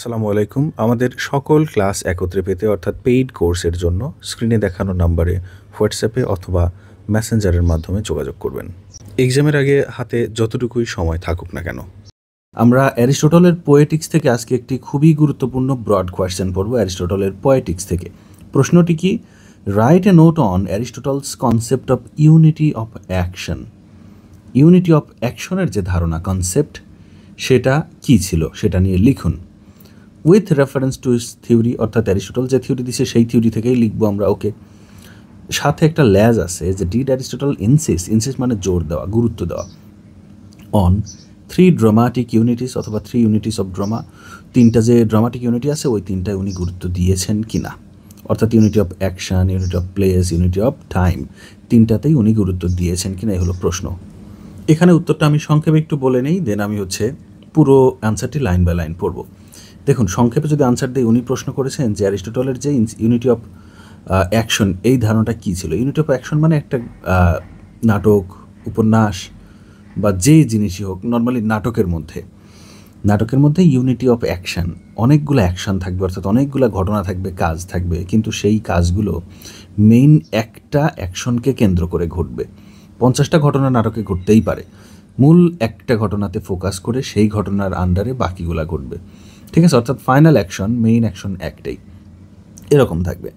আসসালামু আলাইকুম আমাদের সকল ক্লাস একত্রে পেতে অর্থাৎ পেইড কোর্সের জন্য স্ক্রিনে দেখানো নাম্বারে হোয়াটসঅ্যাপে অথবা মেসেঞ্জারের মাধ্যমে যোগাযোগ করবেন এক্সামের আগে হাতে যতটুকুই সময় থাকুক না কেন আমরা অ্যারিস্টোটলের পোয়েটিক্স থেকে আজকে একটি খুবই গুরুত্বপূর্ণ ব্রড কোয়েশ্চেন পড়ব অ্যারিস্টোটলের পোয়েটিক্স থেকে প্রশ্নটি কি write a note on Aristotle's concept of unity of action unity of অ্যাকশনের যে ধারণা কনসেপ্ট সেটা কি ছিল সেটা নিয়ে লিখুন with reference to his theory অর্থাৎ অ্যারিস্টোটল যে থিওরি দিছে সেই থিওরি থেকেই লিখবো আমরা ওকে সাথে একটা ল্যাজ আছে যে ডিড অ্যারিস্টোটল ইনসিস ইনসিস মানে জোর দেওয়া গুরুত্ব দেওয়া অন থ্রি ড্রামাটিক ইউনিটিস অথবা থ্রি ইউনিটিস অফ ড্রামা তিনটা যে ড্রামাটিক ইউনিটি আছে ওই তিনটায় উনি গুরুত্ব দিয়েছেন কি না অর্থাৎ unity of action unity of place unity of time তিনটাতেই উনি গুরুত্ব দিয়েছেন কিনা এই হলো প্রশ্ন এখানে উত্তরটা আমি সংক্ষেপে একটু বলে নেই দেন আমি হচ্ছে পুরো অ্যান্সারটি লাইন বাই লাইন পড়বো দেখুন সংক্ষেপে যদি আনসার দিই উনি প্রশ্ন করেছেন যে অ্যারিস্টোটলের যে ইউনিটি অফ অ্যাকশন এই ধারণাটা কী ছিল ইউনিটি অফ অ্যাকশন মানে একটা নাটক উপন্যাস বা যে জিনিসই হোক নর্মালি নাটকের মধ্যে নাটকের মধ্যে ইউনিটি অফ অ্যাকশান অনেকগুলো অ্যাকশান থাকবে অর্থাৎ অনেকগুলো ঘটনা থাকবে কাজ থাকবে কিন্তু সেই কাজগুলো মেইন একটা অ্যাকশনকে কেন্দ্র করে ঘটবে পঞ্চাশটা ঘটনা নাটকে ঘটতেই পারে মূল একটা ঘটনাতে ফোকাস করে সেই ঘটনার আন্ডারে বাকিগুলা ঘটবে ঠিক আছে অর্থাৎ ফাইনাল অ্যাকশন মেইন অ্যাকশন একটাই এরকম থাকবে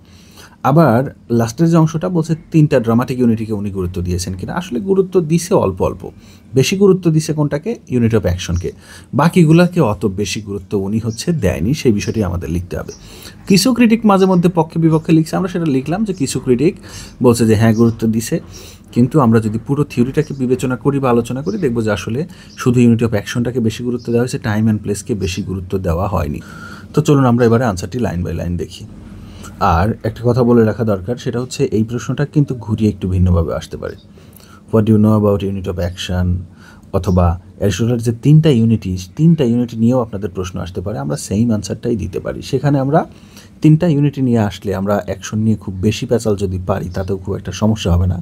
আবার লাস্টের যে অংশটা বলছে তিনটা ড্রামাটিক ইউনিটিকে উনি গুরুত্ব দিয়েছেন কিনা আসলে গুরুত্ব দিছে অল্প অল্প বেশি গুরুত্ব দিছে কোনটাকে ইউনিট অফ অ্যাকশনকে বাকিগুলোকে অত বেশি গুরুত্ব উনি হচ্ছে দেয়নি সেই বিষয়টি আমাদের লিখতে হবে কিছু ক্রিটিক মাঝে মধ্যে পক্ষে বিপক্ষে লিখছে আমরা সেটা লিখলাম যে কিছু ক্রিটিক বলছে যে হ্যাঁ গুরুত্ব দিছে কিন্তু আমরা যদি পুরো থিওরিটাকে বিবেচনা করি বা আলোচনা করি দেখবো যে আসলে শুধু ইউনিট অফ অ্যাকশনটাকে বেশি গুরুত্ব দেওয়া হয়েছে টাইম অ্যান্ড প্লেসকে বেশি গুরুত্ব দেওয়া হয়নি তো চলুন আমরা এবারে আনসারটি লাইন বাই লাইন দেখি আর একটা কথা বলে রাখা দরকার সেটা হচ্ছে এই প্রশ্নটা কিন্তু ঘুরিয়ে একটু ভিন্নভাবে আসতে পারে what you know about unit of action অথবা অ্যারিস্টোটলের যে তিনটা ইউনিটি তিনটা ইউনিটি নিয়েও আপনাদের প্রশ্ন আসতে পারে আমরা সেম আনসারটাই দিতে পারি সেখানে আমরা তিনটা ইউনিটি নিয়ে আসলে আমরা অ্যাকশন নিয়ে খুব বেশি প্যাচাল যদি পারি তাতেও খুব একটা সমস্যা হবে না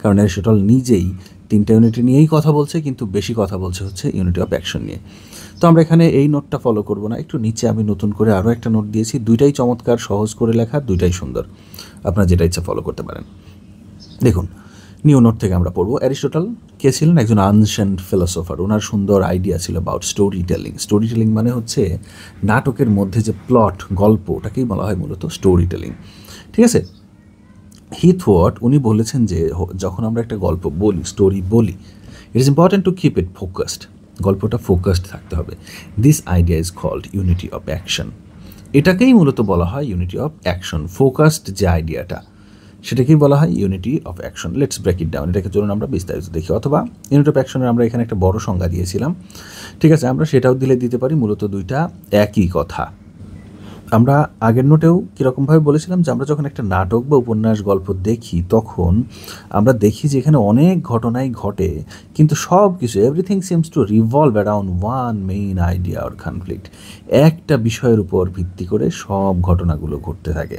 কারণ অ্যারিস্টোটল নিজেই তিনটা ইউনিটি নিয়েই কথা বলছে কিন্তু বেশি কথা বলছে হচ্ছে ইউনিটি অফ অ্যাকশন নিয়ে তো আমরা এখানে এই নোটটা ফলো করব না একটু নিচে আমি নতুন করে আরও একটা নোট দিয়েছি দুইটাই চমৎকার সহজ করে লেখা দুইটাই সুন্দর আপনার যেটা ইচ্ছা ফলো করতে পারেন দেখুন নিউ নোট থেকে আমরা পড়বো অ্যারিস্টোটাল কে ছিলেন একজন আনসেন্ট ফিলোসফার ওনার সুন্দর আইডিয়া ছিল about story telling story telling মানে হচ্ছে নাটকের মধ্যে যে প্লট গল্প ওটাকেই বলা হয় মূলত স্টোরি টেলিং ঠিক আছে হিথওয়ার্ট উনি বলেছেন যে যখন আমরা একটা গল্প বলি স্টোরি বলি it is important to keep it focused গল্পটা ফোকাসড থাকতে হবে this idea is called unity of action এটাকেই মূলত বলা হয় ইউনিটি অফ অ্যাকশন ফোকাসড যে আইডিয়াটা সেটাকেই বলা হয় unity of action let's break it down এটাকে চলুন আমরা বিস্তারিত দেখি অথবা ইউনিট অফ অ্যাকশনের আমরা এখানে একটা বড় সংজ্ঞা দিয়েছিলাম ঠিক আছে আমরা সেটাও দিলে দিতে পারি মূলত দুইটা একই কথা আমরা আগের নোটেও কীরকমভাবে বলেছিলাম যে আমরা যখন একটা নাটক বা উপন্যাস গল্প দেখি তখন আমরা দেখি যে এখানে অনেক ঘটনাই ঘটে কিন্তু সব কিছু everything seems to revolve around one main idea or conflict একটা বিষয়ের উপর ভিত্তি করে সব ঘটনাগুলো ঘটতে থাকে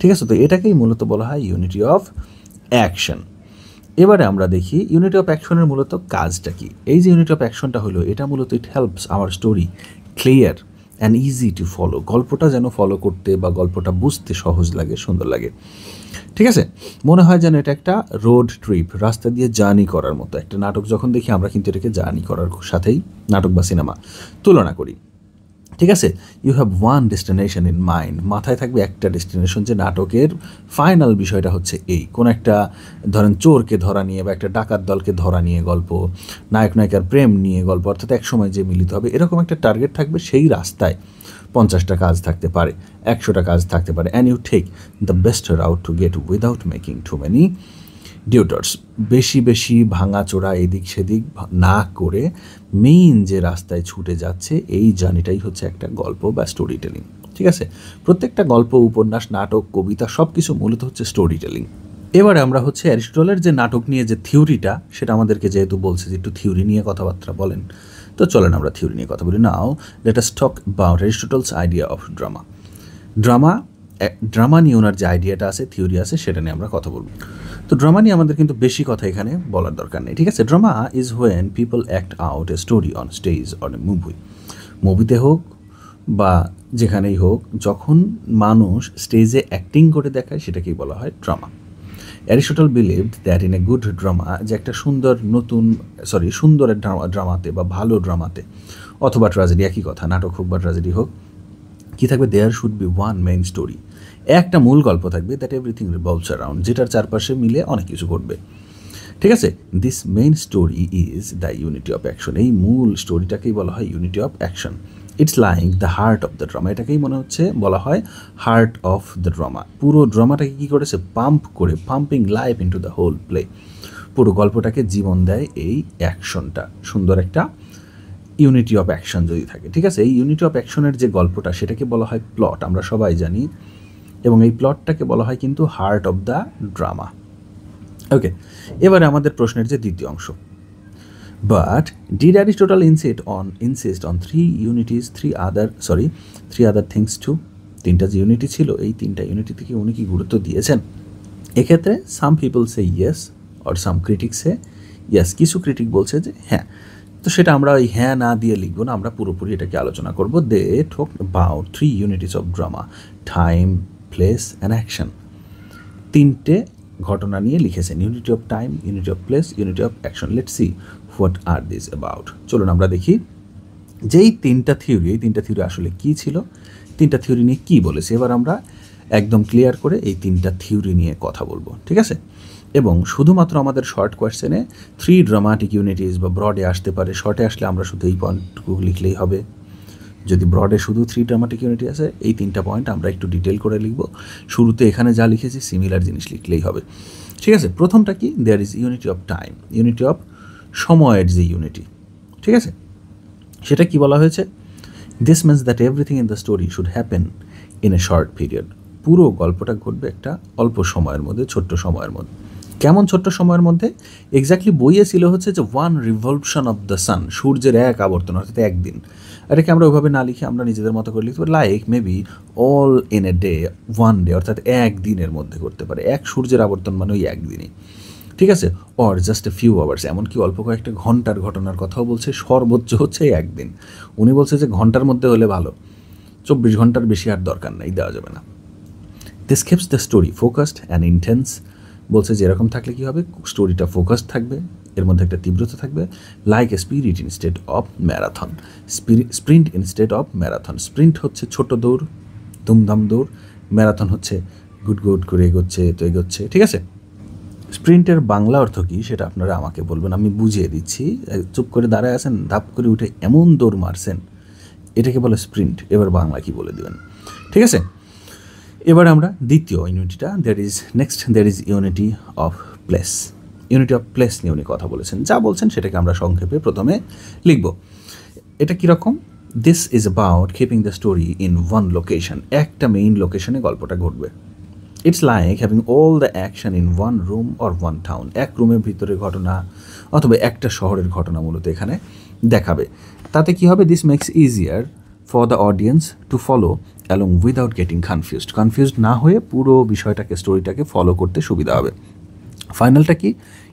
ঠিক আছে তো এটাকেই মূলত বলা হয় ইউনিটি অফ অ্যাকশন এবারে আমরা দেখি ইউনিট অফ অ্যাকশনের মূলত কাজটা কি এই যে ইউনিট অফ অ্যাকশনটা হলো এটা মূলত it helps our story clear and easy to follow গল্পটা যেন ফলো করতে বা গল্পটা বুঝতে সহজ লাগে সুন্দর লাগে ঠিক আছে মনে হয় যেন এটা একটা রোড ট্রিপ রাস্তা দিয়ে জার্নি করার মতো একটা নাটক যখন দেখি আমরা কিন্তু এটাকে জার্নি করার সাথেই নাটক বা সিনেমা তুলনা করি ঠিক আছে you have one destination in mind মাথায় থাকবে একটা ডেস্টিনেশন যে নাটকের ফাইনাল বিষয়টা হচ্ছে এই কোন একটা ধরেন চোরকে ধরা নিয়ে বা একটা ডাকাত দলকে ধরা নিয়ে গল্প নায়ক নায়িকার প্রেম নিয়ে গল্প অর্থাৎ একসময় যে মিলিত হবে এরকম একটা টার্গেট থাকবে সেই রাস্তায় পঞ্চাশটা কাজ থাকতে পারে একশোটা কাজ থাকতে পারে and you take the best route to get without making too many detours বেশি বেশি ভাঙাচোরা এদিক সেদিক না করে মেইন যে রাস্তায় ছুটে যাচ্ছে এই জার্নিটাই হচ্ছে একটা গল্প বা স্টোরি টেলিং ঠিক আছে প্রত্যেকটা গল্প উপন্যাস নাটক কবিতা সব কিছু মূলত হচ্ছে স্টোরি টেলিং এবারে আমরা হচ্ছে অ্যারিস্টলের যে নাটক নিয়ে যে থিওরিটা সেটা আমাদেরকে যেহেতু বলছে যে একটু থিওরি নিয়ে কথাবার্তা বলেন তো চলেন আমরা থিওরি নিয়ে কথা বলি নাও লেটাস টক বা Aristotle's idea of drama drama drama নিয়ে ওনার যে আইডিয়াটা আছে থিওরি আছে সেটা নিয়ে আমরা কথা বলবো তো ড্রামা নিয়ে আমাদের কিন্তু বেশি কথা এখানে বলার দরকার নেই ঠিক আছে drama is when people act out a story on stage on a movie মুভিতে হোক বা যেখানেই হোক যখন মানুষ স্টেজে অ্যাক্টিং করে দেখায় সেটাকেই বলা হয় drama Aristotle believed that in a good drama যে একটা সুন্দর নতুন সরি সুন্দর ড্রামা ড্রামাতে বা ভালো ড্রামাতে অথবা ট্রাজেডি একই কথা নাটক হোক বা ট্রাজেডি হোক কী থাকবে there should be one main story একটা মূল গল্প থাকবে দ্যাট এভরিথিং রিভলভস অ্যারাউন্ড যেটার চারপাশে মিলে অনেক কিছু ঘটবে ঠিক আছে this main story is the unity of action এই মূল স্টোরিটাকেই বলা হয় unity of action it's lying the heart of the drama এটাকেই মনে হচ্ছে বলা হয় হার্ট অফ দ্য ড্রামা পুরো ড্রামাটাকে কী করেছে পাম্প করে pumping life into the whole play পুরো গল্পটাকে জীবন দেয় এই অ্যাকশনটা সুন্দর একটা ইউনিটি অফ অ্যাকশন যদি থাকে ঠিক আছে এই ইউনিটি অফ অ্যাকশনের যে গল্পটা সেটাকে বলা হয় প্লট আমরা সবাই জানি এবং এই প্লটটাকে বলা হয় কিন্তু heart of the drama okay এবারে আমাদের প্রশ্নের যে দ্বিতীয় অংশ but did Aristotle insist on insist on three unities three other sorry three other things to তিনটা যে ইউনিটি ছিল এই তিনটা ইউনিটি থেকে উনি কি গুরুত্ব দিয়েছেন এক্ষেত্রে some people say yes or some critic say yes কিছু ক্রিটিক বলছে যে হ্যাঁ তো সেটা আমরা ওই হ্যাঁ না দিয়ে লিখবো না আমরা পুরোপুরি এটাকে আলোচনা করবো they talk about three unities of drama time place and action তিনটে ঘটনা নিয়ে লিখেছেন unity of time unity of place unity of action let see what are this about চলুন আমরা দেখি যেই তিনটা থিওরি এই তিনটা থিওরি আসলে কী ছিল তিনটা থিওরি নিয়ে কী বলেছে এবার আমরা একদম ক্লিয়ার করে এই তিনটা থিওরি নিয়ে কথা বলবো ঠিক আছে এবং শুধুমাত্র আমাদের শর্ট কোয়েশ্চেনে থ্রি ড্রামাটিক ইউনিটিস বা ব্রডে আসতে পারে শর্টে আসলে আমরা শুধু এই পয়েন্টগুলো লিখলেই হবে যদি ব্রডে শুধু থ্রি ড্রামাটিক ইউনিটি আছে এই তিনটা পয়েন্ট আমরা একটু ডিটেল করে লিখব শুরুতে এখানে যা লিখেছি সিমিলার জিনিস লিখলেই হবে ঠিক আছে প্রথমটা কি there is unity of time unity of সময়ের যে ইউনিটি ঠিক আছে সেটা কি বলা হয়েছে this means that everything in the story should happen in a short period পুরো গল্পটা ঘটবে একটা অল্প সময়ের মধ্যে ছোট্ট সময়ের মধ্যে কেমন ছোট্ট সময়ের মধ্যে এক্স্যাক্টলি বইয়ে ছিল হচ্ছে যে one revolution of the sun সূর্যের এক আবর্তন অর্থাৎ একদিন এটাকে আমরা ওইভাবে না লিখে আমরা নিজেদের মতো করে লিখতে পারি like maybe all in a day one day অর্থাৎ এক দিনের মধ্যে করতে পারে এক সূর্যের আবর্তন মানে ওই একদিনই ঠিক আছে or just a few hours এমনকি অল্প কয়েকটা ঘন্টার ঘটনার কথাও বলছে সর্বোচ্চ হচ্ছে একদিন উনি বলছে যে ঘন্টার মধ্যে হলে ভালো চব্বিশ ঘন্টার বেশি আর দরকার নাই দেওয়া যাবে না this keeps the story focused and intense বলছে যে এরকম থাকলে কি হবে স্টোরিটা ফোকাস থাকবে এর মধ্যে একটা তীব্রতা থাকবে like a sprint instead of marathon sprint instead of marathon sprint হচ্ছে ছোট দৌড় দুমদাম দৌড় ম্যারাথন হচ্ছে গুড গুড করে এগোচ্ছে তো এগোচ্ছে ঠিক আছে স্প্রিন্টের বাংলা অর্থ কী সেটা আপনারা আমাকে বলবেন আমি বুঝিয়ে দিচ্ছি চুপ করে দাঁড়ায় আছেন ধাপ করে উঠে এমন দৌড় মারছেন এটাকে বলে স্প্রিন্ট এবার বাংলা কি বলে দেবেন ঠিক আছে এবার আমরা দ্বিতীয় ইউনিটিটা that is next that is unity of place unity of place নিয়ে উনি কথা বলেছেন যা বলছেন সেটাকে আমরা সংক্ষেপে প্রথমে লিখব এটা কীরকম this is about keeping the story in one location একটা মেইন লোকেশনে গল্পটা ঘটবে it's like having all the action in one room or one town এক রুমের ভিতরে ঘটনা অথবা একটা শহরের ঘটনা মূলত এখানে দেখাবে তাতে কি হবে this makes easier for the audience to follow along without getting confused confused না হয়ে পুরো বিষয়টাকে স্টোরিটাকে ফলো করতে সুবিধা হবে ফাইনালটা কি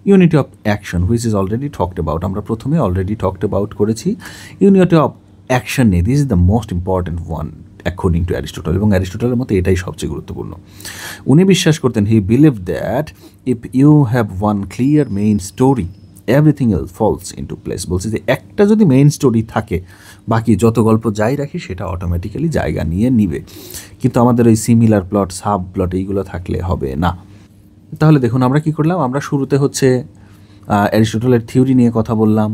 unity of action which is already talked about আমরা প্রথমে অলরেডি টকড অ্যাবাউট করেছি ইউনিটি অফ অ্যাকশন নিয়ে this is the most important one according to Aristotle এবং অ্যারিস্টোটলের মতো এটাই সবচেয়ে গুরুত্বপূর্ণ উনি বিশ্বাস করতেন he believe that if you have one clear main story everything else falls into place বলছে যে একটা যদি মেইন স্টোরি থাকে বাকি যত গল্প যাই রাখি সেটা অটোমেটিক্যালি জায়গা নিয়ে নিবে কিন্তু আমাদের ওই সিমিলার প্লট সাব প্লট এইগুলো থাকলে হবে না তাহলে দেখুন আমরা কি করলাম আমরা শুরুতে হচ্ছে অ্যারিস্টোটলের থিওরি নিয়ে কথা বললাম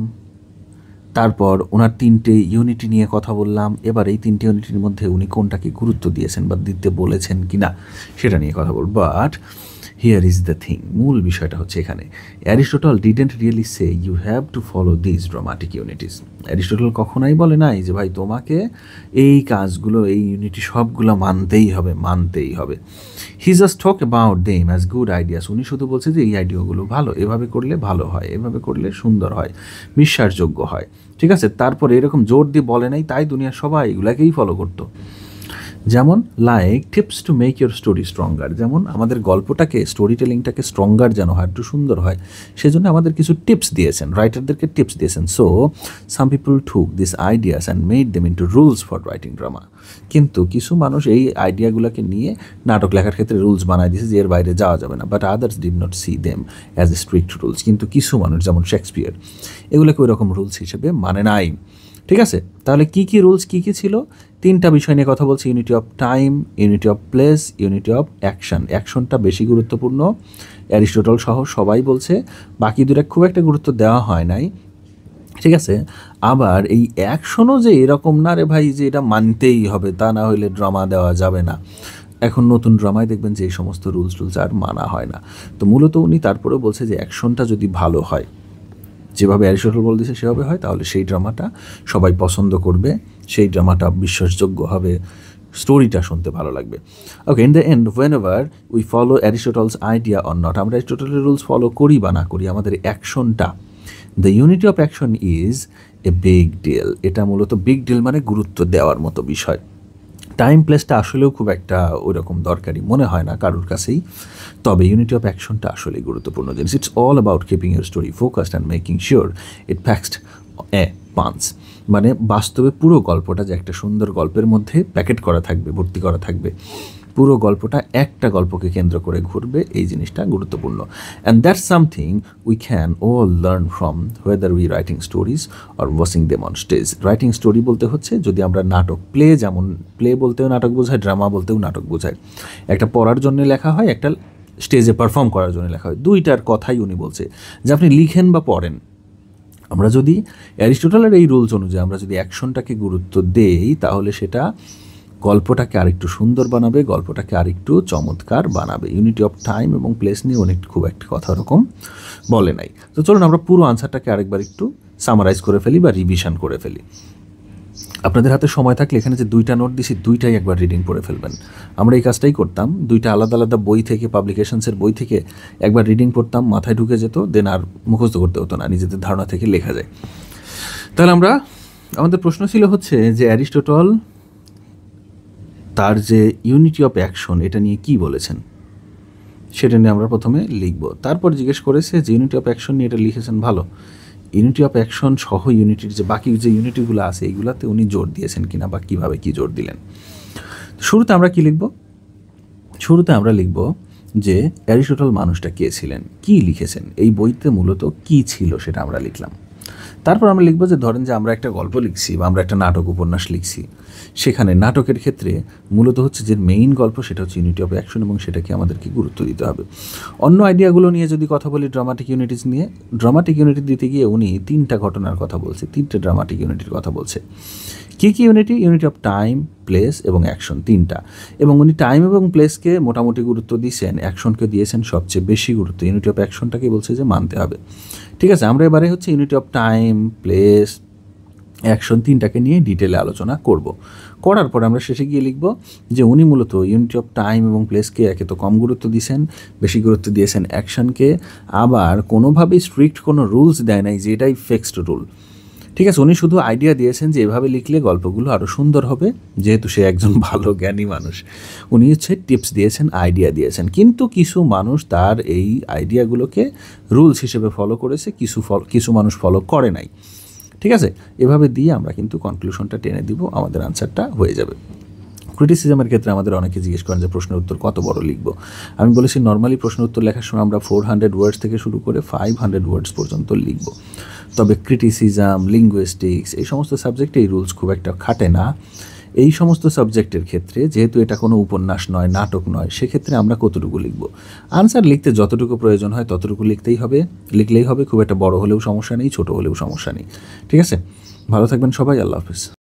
তারপর ওনার তিনটে ইউনিটি নিয়ে কথা বললাম এবার এই তিনটে ইউনিটির মধ্যে উনি কোনটাকে গুরুত্ব দিয়েছেন বা দিতে বলেছেন কি না সেটা নিয়ে কথা বল but here is the thing মূল বিষয়টা হচ্ছে এখানে Aristotle didn't really say you have to follow this dramatic unities Aristotle কখনোই বলে নাই যে ভাই তোমাকে এই কাজগুলো এই ইউনিটি সবগুলো মানতেই হবে মানতেই হবে he just talk about them as good ideas উনি শুধু বলছে যে এই আইডিয়াগুলো ভালো এভাবে করলে ভালো হয় এভাবে করলে সুন্দর হয় বিশ্বাসযোগ্য হয় ঠিক আছে তারপর এরকম জোর দিয়ে বলে নাই তাই দুনিয়ার সবাই এগুলাকেই ফলো করতো যেমন like tips to make your story stronger যেমন আমাদের গল্পটাকে স্টোরি টেলিংটাকে স্ট্রঙ্গার যেন হয় একটু সুন্দর হয় সেজন্য আমাদের কিছু টিপস দিয়েছেন রাইটারদেরকে টিপস দিয়েছেন so some people took this ideas and made them into rules for writing drama কিন্তু কিছু মানুষ এই আইডিয়াগুলোকে নিয়ে নাটক লেখার ক্ষেত্রে রুলস বানায় দিয়েছে যে এর বাইরে যাওয়া যাবে না but others did not see them as a strict rules কিন্তু কিছু মানুষ যেমন শেক্সপিয়ার এগুলোকে ওই রকম রুলস হিসেবে মানে নাই ঠিক আছে তাহলে কি কি রুলস কি কি ছিল তিনটা বিষয় নিয়ে কথা বলছি unity of time unity of place unity of action অ্যাকশনটা বেশি গুরুত্বপূর্ণ অ্যারিস্টোটল সহ সবাই বলছে বাকি দুটা খুব একটা গুরুত্ব দেওয়া হয় নাই ঠিক আছে আবার এই অ্যাকশনও যে এরকম না রে ভাই যে এটা মানতেই হবে তা না হলে ড্রামা দেওয়া যাবে না এখন নতুন ড্রামায় দেখবেন যে এই সমস্ত রুলস টুলস আর মানা হয় না তো মূলত উনি তারপরেও বলছে যে অ্যাকশনটা যদি ভালো হয় যেভাবে অ্যারিস্টটল বলতেছে সেভাবে হয় তাহলে সেই ড্রামাটা সবাই পছন্দ করবে সেই ড্রামাটা বিশ্বাসযোগ্য হবে স্টোরিটা শুনতে ভালো লাগবে okay in the end whenever we follow Aristotle's idea or not আমরা অ্যারিস্টটলের রুলস ফলো করি বা না করি আমাদের অ্যাকশনটা the unity of action is a big deal এটা মূলত বিগ ডিল মানে গুরুত্ব দেওয়ার মতো বিষয় টাইম প্লেসটা আসলেও খুব একটা ওইরকম দরকারি মনে হয় না কারোর কাছেই তবে ইউনিটি অফ অ্যাকশনটা আসলে গুরুত্বপূর্ণ জিনিস it's all about keeping your story focused and making sure it packs a punch মানে বাস্তবে পুরো গল্পটা যে একটা সুন্দর গল্পের মধ্যে প্যাকেট করা থাকবে ভর্তি করা থাকবে পুরো গল্পটা একটা গল্পকে কেন্দ্র করে ঘুরবে এই জিনিসটা গুরুত্বপূর্ণ and that something we can all learn from whether we writing stories or washing them on stage writing story বলতে হচ্ছে যদি আমরা নাটক প্লে যেমন প্লে বলতেও নাটক বোঝায় ড্রামা বলতেও নাটক বোঝায় একটা পড়ার জন্য লেখা হয় একটা স্টেজে পারফর্ম করার জন্য লেখা হয় দুইটার কথাই উনি বলছে যে আপনি লিখেন বা পড়েন আমরা যদি অ্যারিস্টোটলের এই রুলস অনুযায়ী আমরা যদি অ্যাকশনটাকে গুরুত্ব দেই তাহলে সেটা গল্পটাকে আরেকটু সুন্দর বানাবে গল্পটাকে আরেকটু চমৎকার বানাবে ইউনিটি অফ টাইম এবং প্লেস নিয়ে অনেক খুব একটা কথা ওরকম বলে নাই তো চলুন আমরা পুরো আনসারটাকে আরেকবার একটু সামারাইজ করে ফেলি বা রিভিশন করে ফেলি আপনাদের হাতে সময় থাকলে এখানে যে দুইটা নোট দিছি দুইটাই একবার রিডিং পড়ে ফেলবেন আমরা এই কাজটাই করতাম দুইটা আলাদা আলাদা বই থেকে পাবলিকেশনসের বই থেকে একবার রিডিং পড়তাম মাথায় ঢুকে যেত দেন আর মুখস্থ করতে হতো না নিজেদের ধারণা থেকে লেখা যায় তাহলে আমরা আমাদের প্রশ্ন ছিল হচ্ছে যে অ্যারিস্টোটল তার যে ইউনিটি অফ অ্যাকশন এটা নিয়ে কি বলেছেন সেটা নিয়ে আমরা প্রথমে লিখব তারপর জিজ্ঞেস করেছে যে ইউনিটি অফ অ্যাকশন নিয়ে এটা লিখেছেন ভালো ইউনিটি অফ অ্যাকশন সহ ইউনিটির যে বাকি যে ইউনিটিগুলো আছে এইগুলাতে উনি জোর দিয়েছেন কিনা বা কীভাবে কী জোর দিলেন শুরুতে আমরা কি লিখব শুরুতে আমরা লিখব যে অ্যারিস্টোটল মানুষটা কে ছিলেন কি লিখেছেন এই বইতে মূলত কি ছিল সেটা আমরা লিখলাম তারপর আমরা লিখবো যে ধরেন যে আমরা একটা গল্প লিখছি বা আমরা একটা নাটক উপন্যাস লিখছি সেখানে নাটকের ক্ষেত্রে মূলত হচ্ছে যে মেইন গল্প সেটা হচ্ছে ইউনিটি অফ অ্যাকশন এবং সেটাকে আমাদেরকে গুরুত্ব দিতে হবে অন্য আইডিয়াগুলো নিয়ে যদি কথা বলি ড্রামাটিক ইউনিটিস নিয়ে ড্রামাটিক ইউনিটি দিতে গিয়ে উনি তিনটা ঘটনার কথা বলছে তিনটে ড্রামাটিক ইউনিটির কথা বলছে কী কী unity unity of time place এবং অ্যাকশন তিনটা এবং উনি টাইম এবং প্লেসকে মোটামুটি গুরুত্ব দিয়েছেন অ্যাকশনকে দিয়েছেন সবচেয়ে বেশি গুরুত্ব ইউনিটি অফ অ্যাকশনটাকে বলছে যে মানতে হবে ঠিক আছে আমরা এবারে হচ্ছে unity of time place action তিনটাকে নিয়ে ডিটেলে আলোচনা করব করার পর আমরা শেষে গিয়ে লিখব যে উনি মূলত ইউনিট অফ টাইম এবং প্লেসকে একে তো কম গুরুত্ব দিয়েছেন বেশি গুরুত্ব দিয়েছেন অ্যাকশনকে আবার কোনোভাবেই স্ট্রিক্ট কোনো রুলস দেয় নাই যে এটাই ফিক্সড রুল ঠিক আছে উনি শুধু আইডিয়া দিয়েছেন যে এভাবে লিখলে গল্পগুলো আরও সুন্দর হবে যেহেতু সে একজন ভালো জ্ঞানী মানুষ উনি হচ্ছে টিপস দিয়েছেন আইডিয়া দিয়েছেন কিন্তু কিছু মানুষ তার এই আইডিয়াগুলোকে রুলস হিসেবে ফলো করেছে কিছু কিছু মানুষ ফলো করে নাই ঠিক আছে এভাবে দিয়ে আমরা কিন্তু কনক্লুশনটা টেনে দিব আমাদের আনসারটা হয়ে যাবে ক্রিটিসিজমের ক্ষেত্রে আমাদের অনেকে জিজ্ঞেস করেন যে প্রশ্নের উত্তর কত বড় লিখব আমি বলেছি নর্মালি প্রশ্নের উত্তর লেখার সময় আমরা ফোর হান্ড্রেড ওয়ার্ডস থেকে শুরু করে ফাইভ হান্ড্রেড ওয়ার্ডস পর্যন্ত লিখব তবে ক্রিটিসিজম লিঙ্গুইস্টিক্স এই সমস্ত সাবজেক্টে এই রুলস খুব একটা খাটে না এই সমস্ত সাবজেক্টের ক্ষেত্রে যেহেতু এটা কোনো উপন্যাস নয় নাটক নয় সেক্ষেত্রে আমরা কতটুকু লিখব আনসার লিখতে যতটুকু প্রয়োজন হয় ততটুকু লিখতেই হবে লিখলেই হবে খুব একটা বড় হলেও সমস্যা নেই ছোট হলেও সমস্যা নেই ঠিক আছে ভালো থাকবেন সবাই আল্লাহ হাফিজ